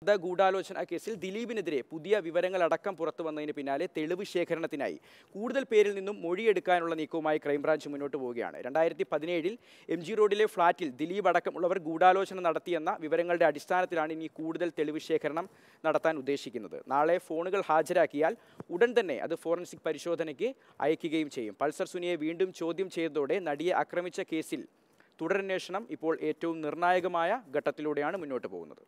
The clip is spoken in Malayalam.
ശബ്ദ ഗൂഢാലോചന കേസിൽ ദിലീപിനെതിരെ പുതിയ വിവരങ്ങൾ അടക്കം പുറത്തു വന്നതിന് പിന്നാലെ തെളിവ് ശേഖരണത്തിനായി കൂടുതൽ പേരിൽ നിന്നും മൊഴിയെടുക്കാനുള്ള നീക്കവുമായി ക്രൈംബ്രാഞ്ച് മുന്നോട്ട് പോവുകയാണ് രണ്ടായിരത്തി പതിനേഴിൽ എം ജി റോഡിലെ ഫ്ളാറ്റിൽ ദിലീപ് അടക്കമുള്ളവർ ഗൂഢാലോചന നടത്തിയെന്ന വിവരങ്ങളുടെ അടിസ്ഥാനത്തിലാണ് ഇനി കൂടുതൽ തെളിവ് ശേഖരണം നടത്താൻ ഉദ്ദേശിക്കുന്നത് നാളെ ഫോണുകൾ ഹാജരാക്കിയാൽ ഉടൻ തന്നെ അത് ഫോറൻസിക് പരിശോധനയ്ക്ക് അയക്കുകയും ചെയ്യും പൾസർ സുനിയെ വീണ്ടും ചോദ്യം ചെയ്തതോടെ നടിയെ ആക്രമിച്ച കേസിൽ തുടരന്വേഷണം ഇപ്പോൾ ഏറ്റവും നിർണായകമായ ഘട്ടത്തിലൂടെയാണ് മുന്നോട്ട് പോകുന്നത്